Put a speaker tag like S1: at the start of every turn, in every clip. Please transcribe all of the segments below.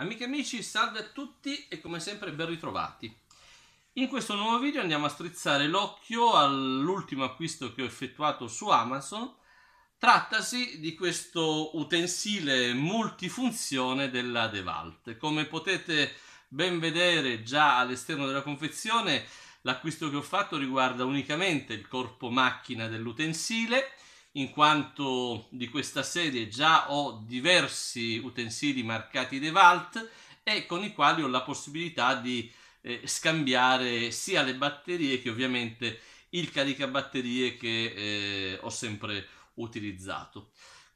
S1: Amiche e amici, salve a tutti e come sempre ben ritrovati. In questo nuovo video andiamo a strizzare l'occhio all'ultimo acquisto che ho effettuato su Amazon. Trattasi di questo utensile multifunzione della DeWalt. Come potete ben vedere già all'esterno della confezione, l'acquisto che ho fatto riguarda unicamente il corpo macchina dell'utensile, in quanto di questa serie già ho diversi utensili marcati DeWalt e con i quali ho la possibilità di eh, scambiare sia le batterie che ovviamente il caricabatterie che eh, ho sempre utilizzato.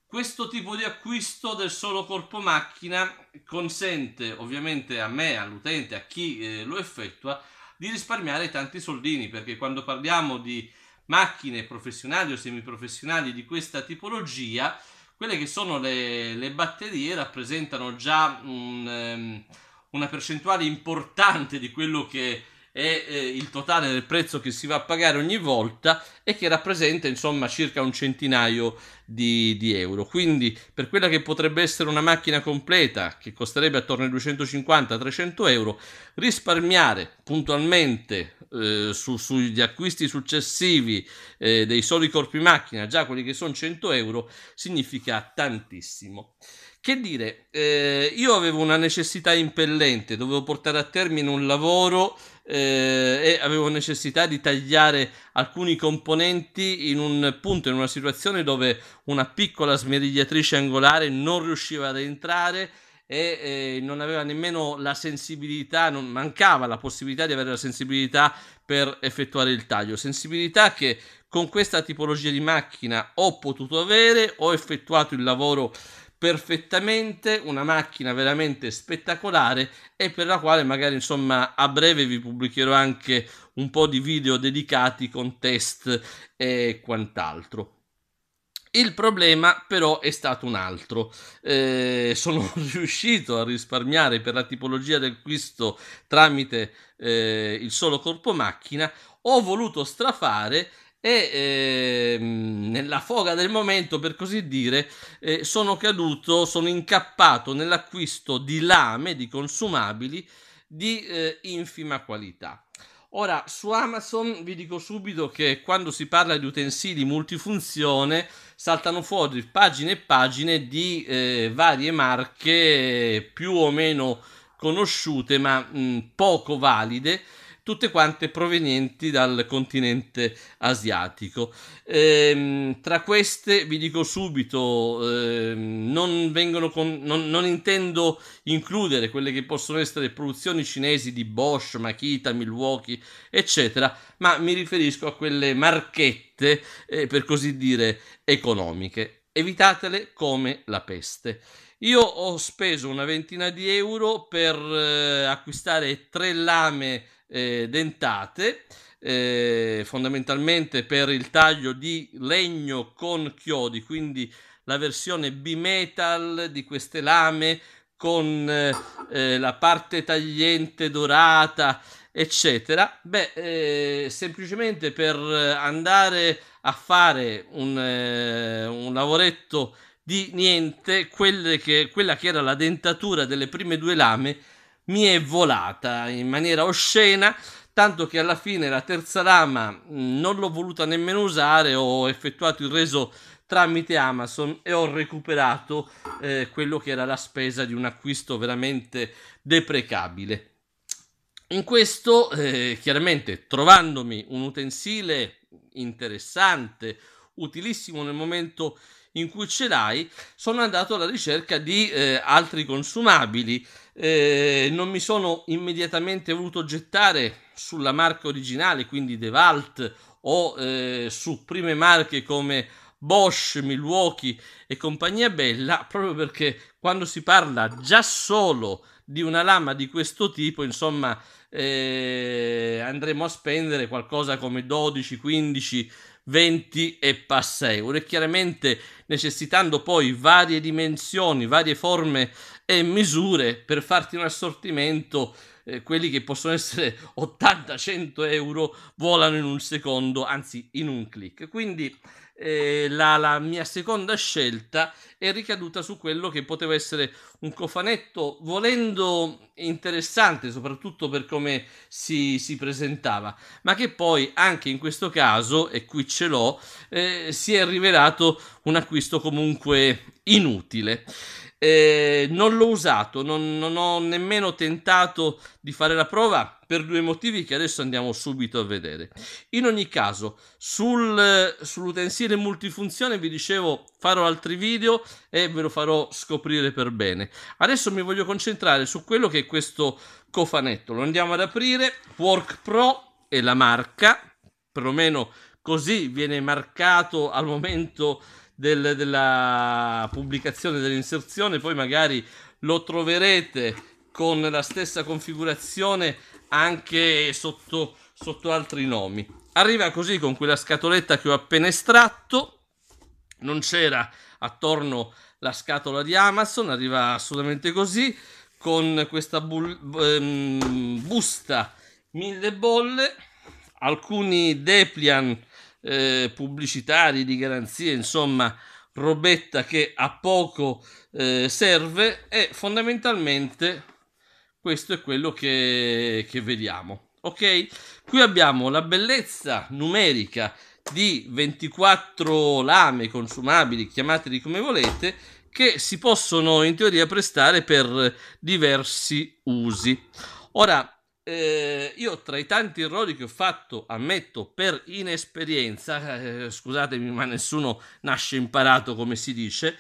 S1: Questo tipo di acquisto del solo corpo macchina consente ovviamente a me, all'utente, a chi eh, lo effettua, di risparmiare tanti soldini perché quando parliamo di macchine professionali o semiprofessionali di questa tipologia, quelle che sono le, le batterie rappresentano già un, um, una percentuale importante di quello che è eh, il totale del prezzo che si va a pagare ogni volta e che rappresenta insomma circa un centinaio di, di, euro. Quindi per quella che potrebbe essere una macchina completa che costerebbe attorno ai 250-300 euro, risparmiare puntualmente eh, su, sugli acquisti successivi eh, dei soli corpi macchina, già quelli che sono 100 euro, significa tantissimo. Che dire, eh, io avevo una necessità impellente, dovevo portare a termine un lavoro eh, e avevo necessità di tagliare alcuni componenti in un punto, in una situazione dove una piccola smerigliatrice angolare non riusciva ad entrare e eh, non aveva nemmeno la sensibilità, non mancava la possibilità di avere la sensibilità per effettuare il taglio. Sensibilità che con questa tipologia di macchina ho potuto avere, ho effettuato il lavoro perfettamente, una macchina veramente spettacolare e per la quale magari insomma a breve vi pubblicherò anche un po' di video dedicati con test e quant'altro. Il problema però è stato un altro. Eh, sono riuscito a risparmiare per la tipologia del acquisto tramite eh, il solo corpo macchina. Ho voluto strafare e eh, nella foga del momento, per così dire, eh, sono caduto, sono incappato nell'acquisto di lame, di consumabili di eh, infima qualità. Ora, su Amazon vi dico subito che quando si parla di utensili multifunzione saltano fuori pagine e pagine di eh, varie marche più o meno conosciute ma mh, mm, poco valide tutte quante provenienti dal continente asiatico. Ehm, tra queste vi dico subito, ehm, non, con, non, non, intendo includere quelle che possono essere produzioni cinesi di Bosch, Makita, Milwaukee, eccetera, ma mi riferisco a quelle marchette, eh, per così dire, economiche. Evitatele come la peste. Io ho speso una ventina di euro per eh, acquistare tre lame eh, dentate, eh, fondamentalmente per il taglio di legno con chiodi, quindi la versione bimetal di queste lame con eh, eh la parte tagliente dorata, eccetera. Beh, eh, semplicemente per andare a fare un, eh, un lavoretto di niente, che, quella che era la dentatura delle prime due lame mi è volata in maniera oscena tanto che alla fine la terza lama mm, non l'ho voluta nemmeno usare, ho effettuato il reso tramite Amazon e ho recuperato eh, quello che era la spesa di un acquisto veramente deprecabile. In questo, eh, chiaramente, trovandomi un utensile interessante, utilissimo nel momento in cui ce l'hai, sono andato alla ricerca di eh, altri consumabili. Eh, non mi sono immediatamente voluto gettare sulla marca originale, quindi DeWalt, o eh, su prime marche come Bosch, Milwaukee e compagnia bella, proprio perché quando si parla già solo di una lama di questo tipo, insomma, eh, andremo a spendere qualcosa come 12, 15 20 e passa euro e chiaramente necessitando poi varie dimensioni, varie forme e misure per farti un assortimento eh, quelli che possono essere 80-100 euro volano in un secondo, anzi in un click. Quindi eh, la, la, mia seconda scelta è ricaduta su quello che poteva essere un cofanetto, volendo interessante, soprattutto per come si, si presentava, ma che poi anche in questo caso, e qui ce l'ho, eh, si è rivelato un acquisto comunque inutile. Eh, non l'ho usato, non, non, ho nemmeno tentato di fare la prova per due motivi che adesso andiamo subito a vedere. In ogni caso, sul, sull'utensile multifunzione vi dicevo farò altri video e ve lo farò scoprire per bene. Adesso mi voglio concentrare su quello che è questo cofanetto. Lo andiamo ad aprire. Work Pro è la marca, perlomeno così viene marcato al momento del, della pubblicazione dell'inserzione, poi magari lo troverete con la stessa configurazione anche sotto, sotto altri nomi. Arriva così con quella scatoletta che ho appena estratto, non c'era attorno la scatola di Amazon, arriva assolutamente così, con questa bu- bu- ehm, busta mille bolle, alcuni Deplian eh, pubblicitari, di garanzia, insomma, robetta che a poco eh, serve e fondamentalmente questo è quello che, che vediamo. Ok, qui abbiamo la bellezza numerica di 24 lame consumabili, chiamateli come volete, che si possono in teoria prestare per diversi usi. Ora, eh, io tra i tanti errori che ho fatto, ammetto, per inesperienza, eh, scusatemi, ma nessuno nasce imparato come si dice,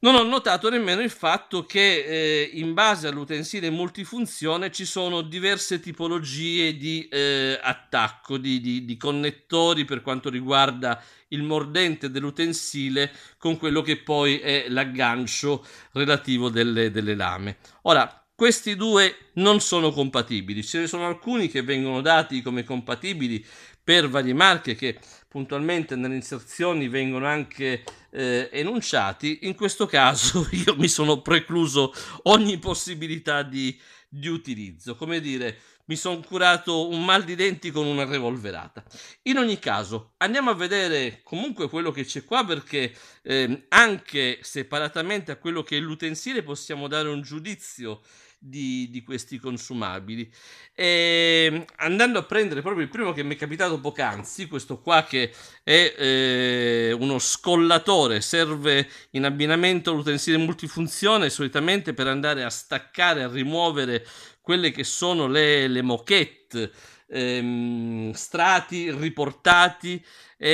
S1: non ho notato nemmeno il fatto che eh, in base all'utensile multifunzione ci sono diverse tipologie di eh, attacco, di, di, di, connettori per quanto riguarda il mordente dell'utensile con quello che poi è l'aggancio relativo delle, delle lame. Ora, questi due non sono compatibili. Ce ne sono alcuni che vengono dati come compatibili per varie marche che puntualmente nelle inserzioni vengono anche eh, enunciati. In questo caso io mi sono precluso ogni possibilità di, di utilizzo. Come dire, mi sono curato un mal di denti con una revolverata. In ogni caso, andiamo a vedere comunque quello che c'è qua perché eh, anche separatamente a quello che è l'utensile possiamo dare un giudizio di, di questi consumabili. E ehm, andando a prendere proprio il primo che mi è capitato poc'anzi, questo qua che è eh, uno scollatore, serve in abbinamento all'utensile multifunzione solitamente per andare a staccare, a rimuovere quelle che sono le, le moquette ehm, strati riportati e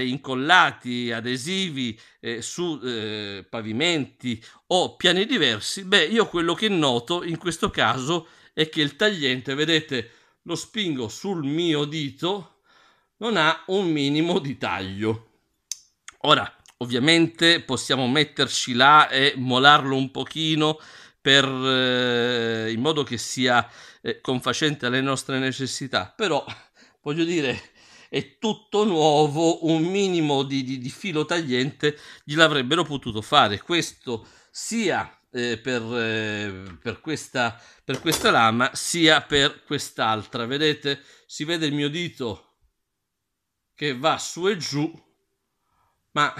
S1: eh, incollati, adesivi eh, su eh, pavimenti o piani diversi, beh, io quello che noto in questo caso è che il tagliente, vedete, lo spingo sul mio dito, non ha un minimo di taglio. Ora, ovviamente possiamo metterci là e molarlo un pochino per, eh, in modo che sia eh, confacente alle nostre necessità, però voglio dire è tutto nuovo, un minimo di, di, di filo tagliente gliel'avrebbero potuto fare, questo sia eh, per, eh, per, questa, per questa lama sia per quest'altra. Vedete, si vede il mio dito che va su e giù, ma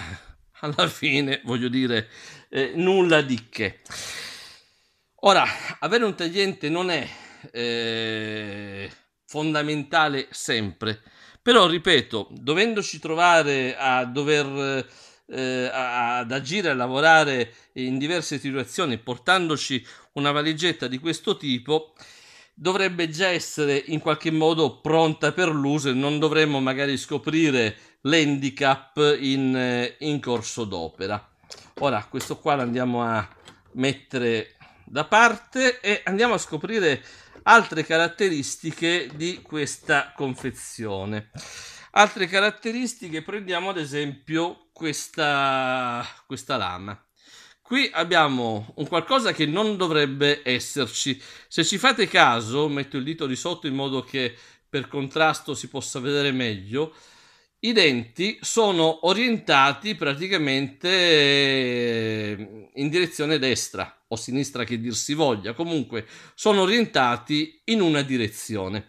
S1: alla fine, voglio dire, eh, nulla di che. Ora, avere un tagliente non è eh, fondamentale sempre, però ripeto, dovendoci trovare a dover... Eh, ad agire, a lavorare in diverse situazioni, portandoci una valigetta di questo tipo, dovrebbe già essere in qualche modo pronta per l'uso e non dovremmo magari scoprire l'handicap in, in corso d'opera. Ora, questo qua lo andiamo a mettere da parte e andiamo a scoprire altre caratteristiche di questa confezione. Altre caratteristiche, prendiamo ad esempio questa, questa lama. Qui abbiamo un qualcosa che non dovrebbe esserci. Se ci fate caso, metto il dito di sotto in modo che per contrasto si possa vedere meglio, i denti sono orientati praticamente eh, in direzione destra o sinistra che dir si voglia, comunque sono orientati in una direzione.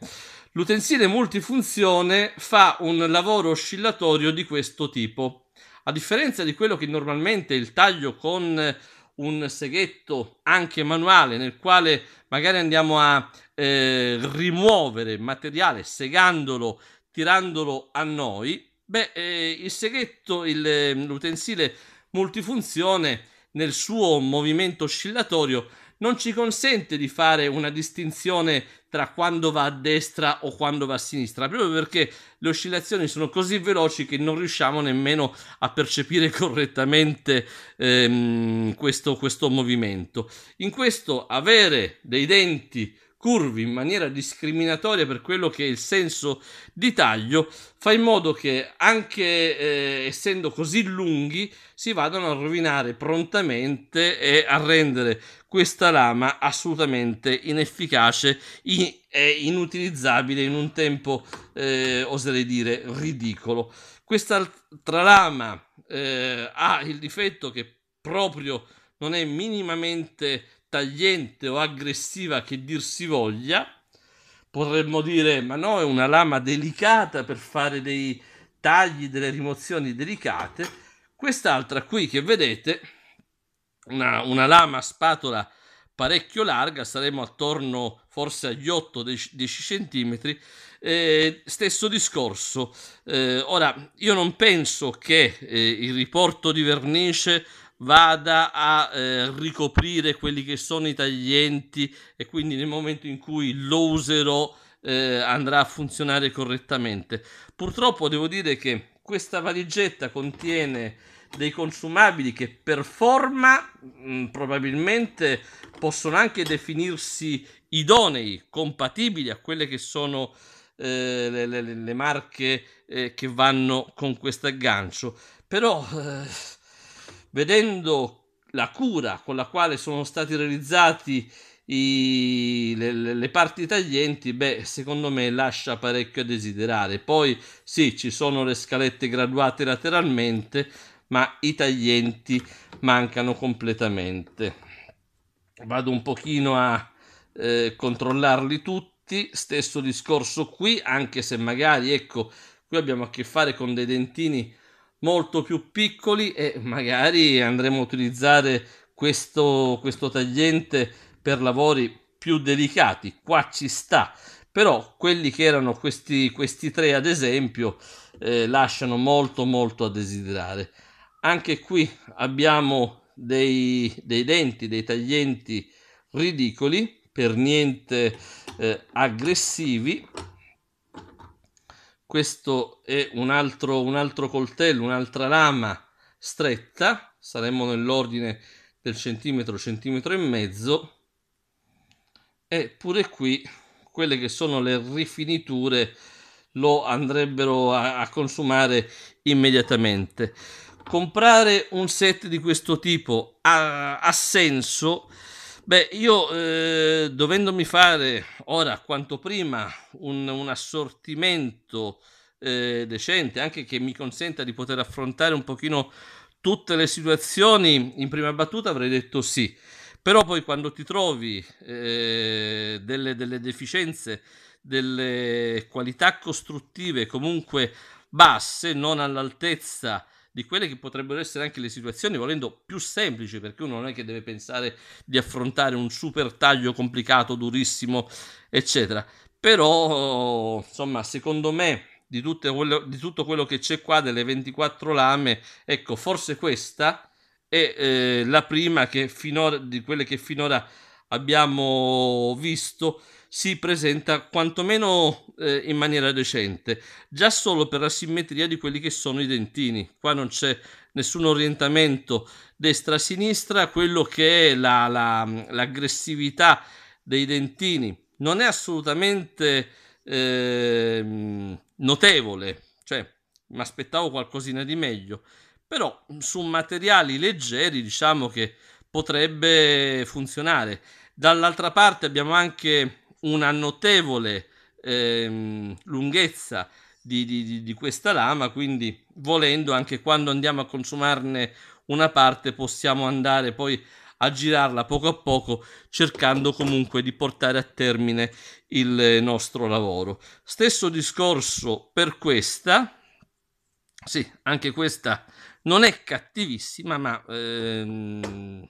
S1: L'utensile multifunzione fa un lavoro oscillatorio di questo tipo. A differenza di quello che normalmente il taglio con un seghetto anche manuale nel quale magari andiamo a eh, rimuovere materiale segandolo tirandolo a noi, beh, eh, il seghetto, il, ehm, l'utensile multifunzione nel suo movimento oscillatorio non ci consente di fare una distinzione tra quando va a destra o quando va a sinistra, proprio perché le oscillazioni sono così veloci che non riusciamo nemmeno a percepire correttamente ehm, questo, questo movimento. In questo avere dei denti curvi in maniera discriminatoria per quello che è il senso di taglio, fa in modo che anche eh, essendo così lunghi si vadano a rovinare prontamente e a rendere questa lama assolutamente inefficace e inutilizzabile in un tempo, eh, oserei dire, ridicolo. Quest'altra lama eh, ha il difetto che proprio non è minimamente tagliente o aggressiva che dir si voglia. Potremmo dire, ma no, è una lama delicata per fare dei tagli, delle rimozioni delicate. Quest'altra qui che vedete, una, una lama spatola parecchio larga, saremo attorno forse agli 8-10 cm. Eh, stesso discorso. Eh, ora, io non penso che eh, il riporto di vernice vada a eh, ricoprire quelli che sono i taglienti e quindi nel momento in cui lo userò eh, andrà a funzionare correttamente. Purtroppo devo dire che questa valigetta contiene dei consumabili che per forma mh, mm, probabilmente possono anche definirsi idonei, compatibili a quelle che sono eh, le, le, le, marche eh, che vanno con questo aggancio. Però eh, vedendo la cura con la quale sono stati realizzati i, le, le, parti taglienti, beh, secondo me lascia parecchio a desiderare. Poi sì, ci sono le scalette graduate lateralmente, ma i taglienti mancano completamente. Vado un pochino a eh, controllarli tutti, stesso discorso qui, anche se magari, ecco, qui abbiamo a che fare con dei dentini molto più piccoli e magari andremo a utilizzare questo, questo tagliente per lavori più delicati. Qua ci sta, però quelli che erano questi, questi tre ad esempio eh, lasciano molto molto a desiderare. Anche qui abbiamo dei, dei denti, dei taglienti ridicoli, per niente eh, aggressivi questo è un altro, un altro coltello, un'altra lama stretta, saremmo nell'ordine del centimetro, centimetro e mezzo, e pure qui quelle che sono le rifiniture lo andrebbero a, a consumare immediatamente comprare un set di questo tipo ha, ha, senso Beh, io eh, dovendomi fare ora quanto prima un, un assortimento eh, decente, anche che mi consenta di poter affrontare un pochino tutte le situazioni, in prima battuta avrei detto sì. Però poi quando ti trovi eh, delle, delle deficienze, delle qualità costruttive comunque basse, non all'altezza di quelle che potrebbero essere anche le situazioni, volendo più semplici, perché uno non è che deve pensare di affrontare un super taglio complicato, durissimo, eccetera. Però, insomma, secondo me, di, quello, di tutto quello che c'è qua, delle 24 lame, ecco, forse questa è eh, la prima che finora, di quelle che finora abbiamo visto si presenta quantomeno eh, in maniera decente, già solo per la simmetria di quelli che sono i dentini. Qua non c'è nessun orientamento destra-sinistra, quello che è la, la, l'aggressività dei dentini non è assolutamente eh, notevole, cioè mi aspettavo qualcosina di meglio, però su materiali leggeri diciamo che potrebbe funzionare. Dall'altra parte abbiamo anche una notevole ehm, lunghezza di, di, di, questa lama, quindi volendo anche quando andiamo a consumarne una parte possiamo andare poi a girarla poco a poco cercando comunque di portare a termine il nostro lavoro. Stesso discorso per questa, sì, anche questa non è cattivissima, ma ehm,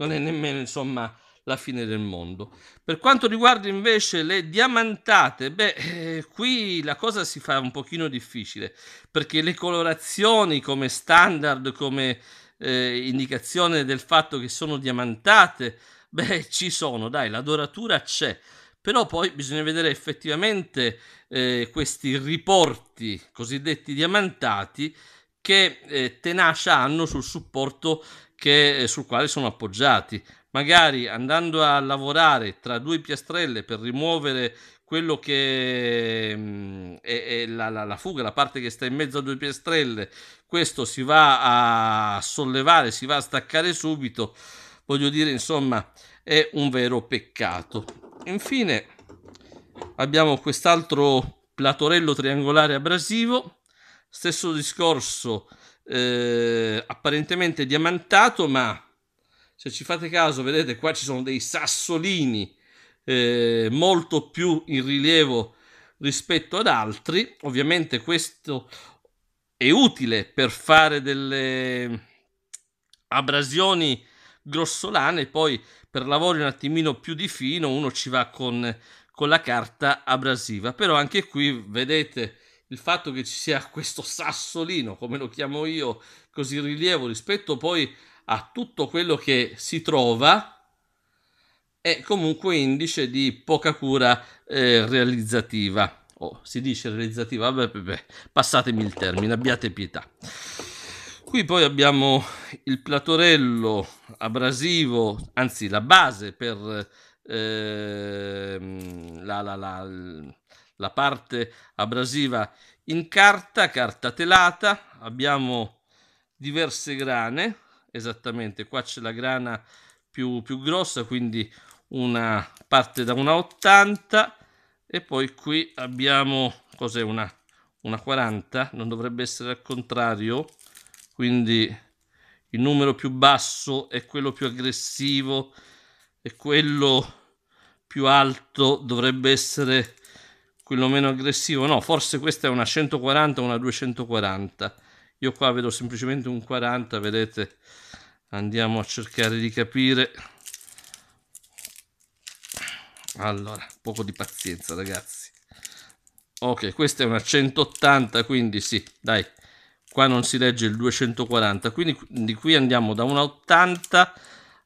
S1: non è nemmeno insomma la fine del mondo. Per quanto riguarda invece le diamantate, beh, eh, qui la cosa si fa un pochino difficile, perché le colorazioni come standard, come eh, indicazione del fatto che sono diamantate, beh, ci sono, dai, la doratura c'è. Però poi bisogna vedere effettivamente eh, questi riporti cosiddetti diamantati che eh, tenacia hanno sul supporto che, eh, sul quale sono appoggiati. Magari andando a lavorare tra due piastrelle per rimuovere quello che mm, è, è la, la, la, fuga, la parte che sta in mezzo a due piastrelle, questo si va a sollevare, si va a staccare subito. Voglio dire, insomma, è un vero peccato. Infine abbiamo quest'altro platorello triangolare abrasivo Stesso discorso eh, apparentemente diamantato, ma se ci fate caso, vedete qua ci sono dei sassolini eh, molto più in rilievo rispetto ad altri. Ovviamente questo è utile per fare delle abrasioni grossolane, poi per lavori un attimino più di fino uno ci va con, con la carta abrasiva. Però anche qui vedete il fatto che ci sia questo sassolino, come lo chiamo io, così rilievo rispetto poi a tutto quello che si trova, è comunque indice di poca cura eh, realizzativa. Oh, si dice realizzativa, vabbè, vabbè, passatemi il termine, abbiate pietà. Qui poi abbiamo il platorello abrasivo, anzi la base per eh, la, la, la, la parte abrasiva in carta, carta telata, abbiamo diverse grane, esattamente qua c'è la grana più, più grossa, quindi una parte da una 80 e poi qui abbiamo cos'è una, una 40, non dovrebbe essere al contrario, quindi il numero più basso è quello più aggressivo e quello più alto dovrebbe essere quello meno aggressivo. No, forse questa è una 140, una 240. Io qua vedo semplicemente un 40, vedete? Andiamo a cercare di capire. Allora, un poco di pazienza, ragazzi. Ok, questa è una 180, quindi sì, dai. Qua non si legge il 240, quindi di qui andiamo da una 80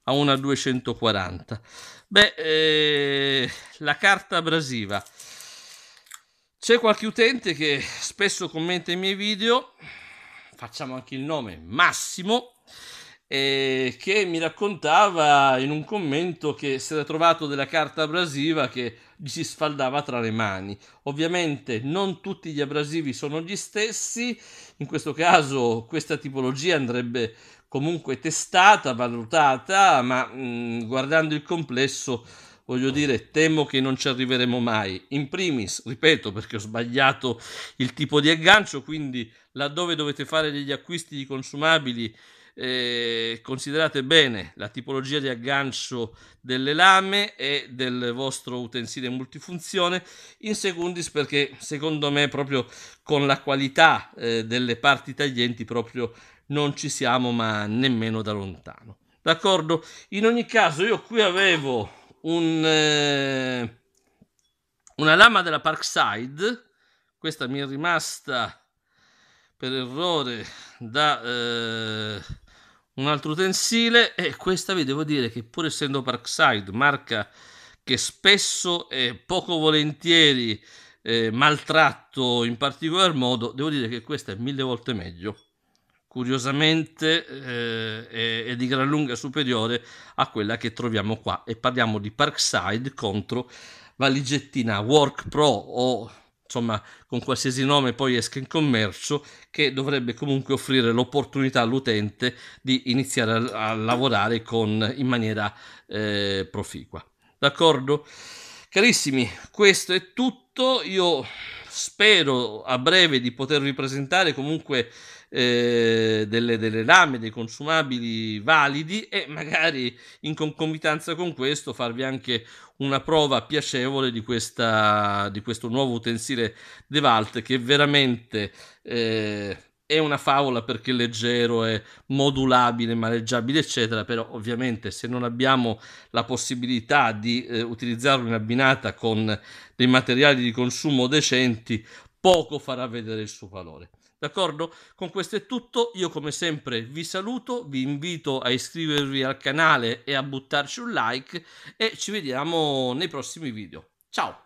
S1: a una 240. Beh, eh, la carta abrasiva c'è qualche utente che spesso commenta i miei video, facciamo anche il nome Massimo, eh, che mi raccontava in un commento che si era trovato della carta abrasiva che gli si sfaldava tra le mani. Ovviamente non tutti gli abrasivi sono gli stessi, in questo caso questa tipologia andrebbe comunque testata, valutata, ma mh, mm, guardando il complesso voglio dire, temo che non ci arriveremo mai. In primis, ripeto, perché ho sbagliato il tipo di aggancio, quindi laddove dovete fare degli acquisti di consumabili, eh, considerate bene la tipologia di aggancio delle lame e del vostro utensile multifunzione in secondis perché secondo me proprio con la qualità eh, delle parti taglienti proprio non ci siamo ma nemmeno da lontano d'accordo in ogni caso io qui avevo un, eh, una lama della Parkside, questa mi è rimasta per errore da eh, un altro utensile e questa vi devo dire che pur essendo Parkside marca che spesso e poco volentieri eh, maltratto in particolar modo, devo dire che questa è mille volte meglio curiosamente eh, è, è, di gran lunga superiore a quella che troviamo qua e parliamo di Parkside contro valigettina Work Pro o insomma con qualsiasi nome poi esca in commercio che dovrebbe comunque offrire l'opportunità all'utente di iniziare a, a lavorare con, in maniera eh, proficua d'accordo carissimi questo è tutto io spero a breve di potervi presentare comunque eh, delle, delle, lame, dei consumabili validi e magari in concomitanza con questo farvi anche una prova piacevole di, questa, di questo nuovo utensile DeValt che veramente eh, è una favola perché è leggero, è modulabile, maneggiabile, eccetera, però ovviamente se non abbiamo la possibilità di eh, utilizzarlo in abbinata con dei materiali di consumo decenti, poco farà vedere il suo valore. D'accordo? Con questo è tutto, io come sempre vi saluto, vi invito a iscrivervi al canale e a buttarci un like e ci vediamo nei prossimi video. Ciao!